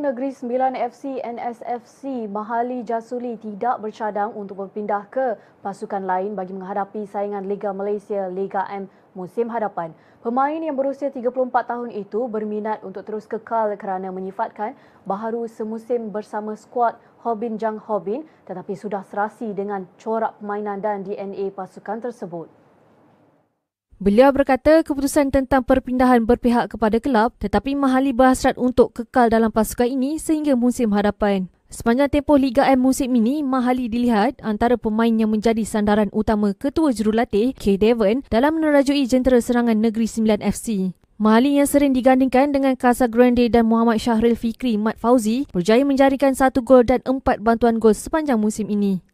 Negeri Sembilan FC NSFC Mahali Jasuli tidak bercadang untuk berpindah ke pasukan lain bagi menghadapi saingan Liga Malaysia Liga M musim hadapan. Pemain yang berusia 34 tahun itu berminat untuk terus kekal kerana menyifatkan baharu semusim bersama skuad Hobin Jang Hobin tetapi sudah serasi dengan corak permainan dan DNA pasukan tersebut. Beliau berkata keputusan tentang perpindahan berpihak kepada kelab tetapi mahali berhasrat untuk kekal dalam pasukan ini sehingga musim hadapan. Sepanjang tempoh Liga M musim ini, Mahali dilihat antara pemain yang menjadi sandaran utama ketua jurulatih K. Devon dalam menerajui jentera serangan Negeri Sembilan FC. Mahali yang sering digandingkan dengan Grande dan Muhammad Syahril Fikri Mat Fauzi berjaya menjadikan satu gol dan empat bantuan gol sepanjang musim ini.